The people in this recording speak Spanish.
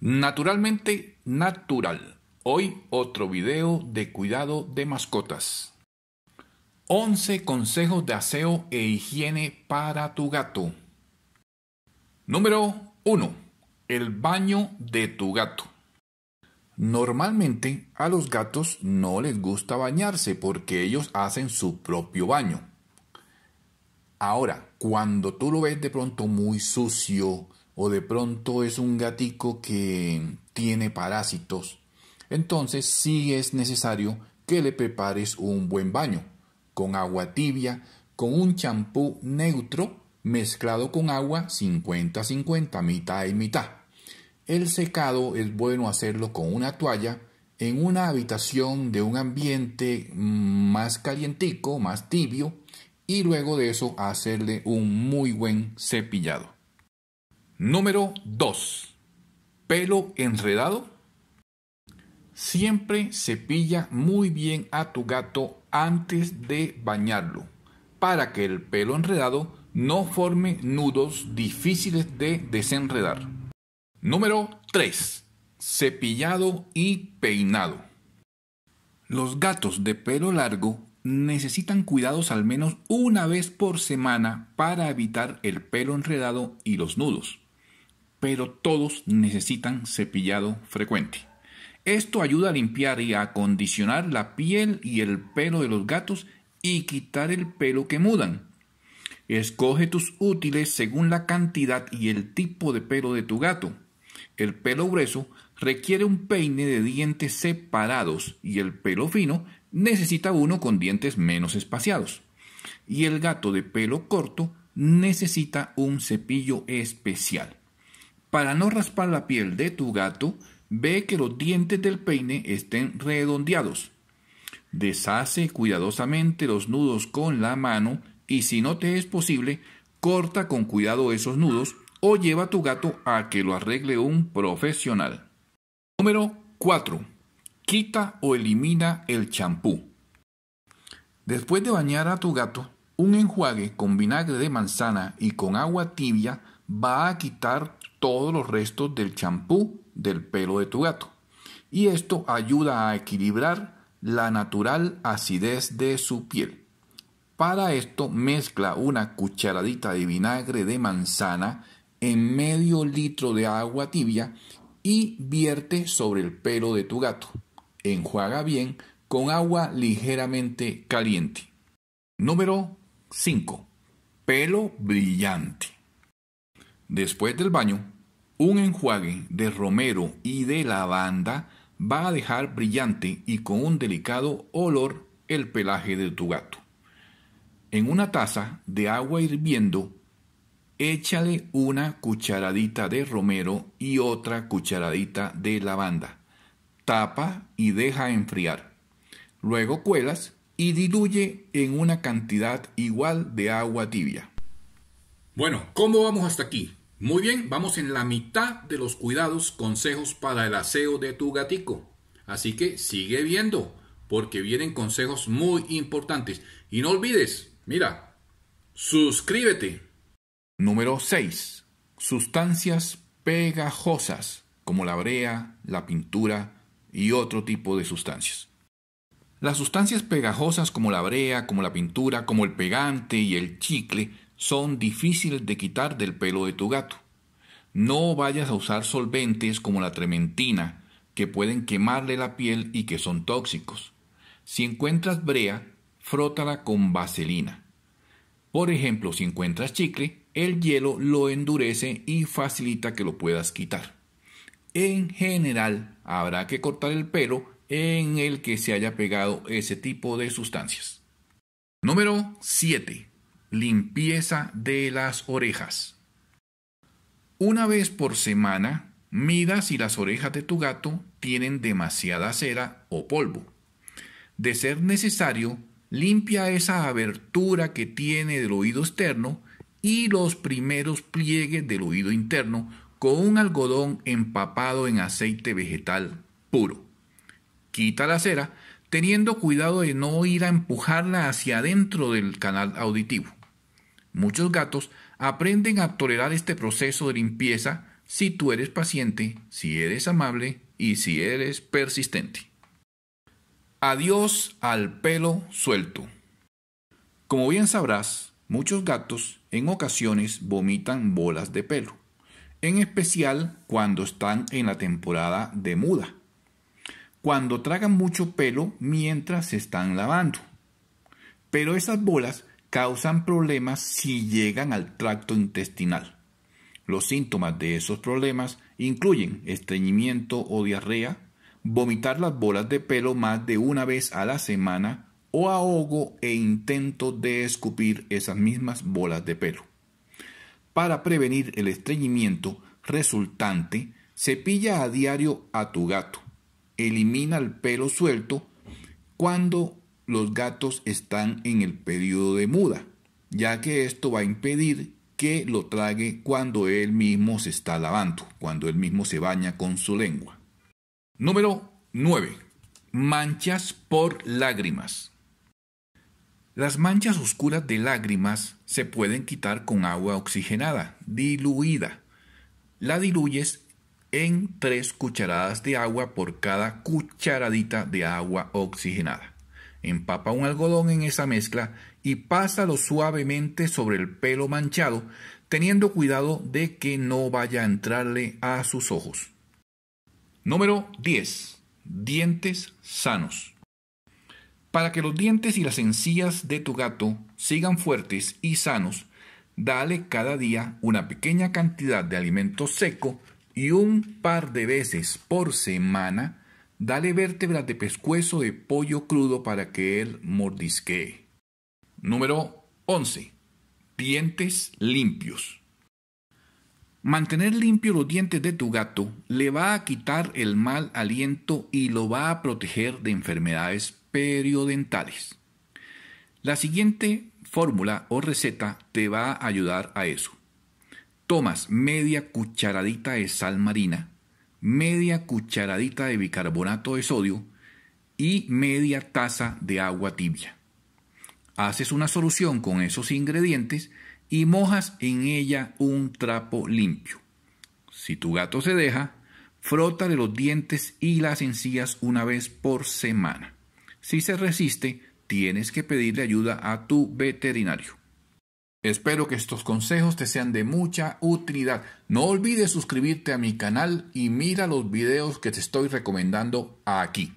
Naturalmente natural. Hoy otro video de cuidado de mascotas. 11 consejos de aseo e higiene para tu gato. Número 1. El baño de tu gato. Normalmente a los gatos no les gusta bañarse porque ellos hacen su propio baño. Ahora, cuando tú lo ves de pronto muy sucio, o de pronto es un gatico que tiene parásitos, entonces sí es necesario que le prepares un buen baño con agua tibia, con un champú neutro mezclado con agua 50-50, mitad y mitad. El secado es bueno hacerlo con una toalla en una habitación de un ambiente más calientico, más tibio, y luego de eso hacerle un muy buen cepillado. Número 2. Pelo enredado. Siempre cepilla muy bien a tu gato antes de bañarlo, para que el pelo enredado no forme nudos difíciles de desenredar. Número 3. Cepillado y peinado. Los gatos de pelo largo necesitan cuidados al menos una vez por semana para evitar el pelo enredado y los nudos pero todos necesitan cepillado frecuente. Esto ayuda a limpiar y a acondicionar la piel y el pelo de los gatos y quitar el pelo que mudan. Escoge tus útiles según la cantidad y el tipo de pelo de tu gato. El pelo grueso requiere un peine de dientes separados y el pelo fino necesita uno con dientes menos espaciados. Y el gato de pelo corto necesita un cepillo especial. Para no raspar la piel de tu gato, ve que los dientes del peine estén redondeados. Deshace cuidadosamente los nudos con la mano y si no te es posible, corta con cuidado esos nudos o lleva a tu gato a que lo arregle un profesional. Número 4. Quita o elimina el champú. Después de bañar a tu gato, un enjuague con vinagre de manzana y con agua tibia va a quitar todos los restos del champú del pelo de tu gato. Y esto ayuda a equilibrar la natural acidez de su piel. Para esto mezcla una cucharadita de vinagre de manzana en medio litro de agua tibia y vierte sobre el pelo de tu gato. Enjuaga bien con agua ligeramente caliente. Número 5. Pelo brillante. Después del baño, un enjuague de romero y de lavanda va a dejar brillante y con un delicado olor el pelaje de tu gato. En una taza de agua hirviendo, échale una cucharadita de romero y otra cucharadita de lavanda. Tapa y deja enfriar. Luego cuelas y diluye en una cantidad igual de agua tibia. Bueno, ¿cómo vamos hasta aquí? Muy bien, vamos en la mitad de los cuidados, consejos para el aseo de tu gatico. Así que sigue viendo, porque vienen consejos muy importantes. Y no olvides, mira, suscríbete. Número 6. Sustancias pegajosas, como la brea, la pintura y otro tipo de sustancias. Las sustancias pegajosas como la brea, como la pintura, como el pegante y el chicle, son difíciles de quitar del pelo de tu gato. No vayas a usar solventes como la trementina, que pueden quemarle la piel y que son tóxicos. Si encuentras brea, frótala con vaselina. Por ejemplo, si encuentras chicle, el hielo lo endurece y facilita que lo puedas quitar. En general, habrá que cortar el pelo en el que se haya pegado ese tipo de sustancias. Número 7 limpieza de las orejas. Una vez por semana, mida si las orejas de tu gato tienen demasiada cera o polvo. De ser necesario, limpia esa abertura que tiene del oído externo y los primeros pliegues del oído interno con un algodón empapado en aceite vegetal puro. Quita la cera teniendo cuidado de no ir a empujarla hacia adentro del canal auditivo. Muchos gatos aprenden a tolerar este proceso de limpieza si tú eres paciente, si eres amable y si eres persistente. Adiós al pelo suelto. Como bien sabrás, muchos gatos en ocasiones vomitan bolas de pelo, en especial cuando están en la temporada de muda, cuando tragan mucho pelo mientras se están lavando. Pero esas bolas causan problemas si llegan al tracto intestinal. Los síntomas de esos problemas incluyen estreñimiento o diarrea, vomitar las bolas de pelo más de una vez a la semana o ahogo e intento de escupir esas mismas bolas de pelo. Para prevenir el estreñimiento resultante, cepilla a diario a tu gato, elimina el pelo suelto cuando los gatos están en el periodo de muda, ya que esto va a impedir que lo trague cuando él mismo se está lavando, cuando él mismo se baña con su lengua. Número 9. Manchas por lágrimas. Las manchas oscuras de lágrimas se pueden quitar con agua oxigenada, diluida. La diluyes en 3 cucharadas de agua por cada cucharadita de agua oxigenada. Empapa un algodón en esa mezcla y pásalo suavemente sobre el pelo manchado, teniendo cuidado de que no vaya a entrarle a sus ojos. Número 10. Dientes sanos. Para que los dientes y las encías de tu gato sigan fuertes y sanos, dale cada día una pequeña cantidad de alimento seco y un par de veces por semana Dale vértebras de pescuezo de pollo crudo para que él mordisquee. Número 11. Dientes limpios. Mantener limpios los dientes de tu gato le va a quitar el mal aliento y lo va a proteger de enfermedades periodentales. La siguiente fórmula o receta te va a ayudar a eso. Tomas media cucharadita de sal marina, media cucharadita de bicarbonato de sodio y media taza de agua tibia. Haces una solución con esos ingredientes y mojas en ella un trapo limpio. Si tu gato se deja, frotale los dientes y las encías una vez por semana. Si se resiste, tienes que pedirle ayuda a tu veterinario. Espero que estos consejos te sean de mucha utilidad. No olvides suscribirte a mi canal y mira los videos que te estoy recomendando aquí.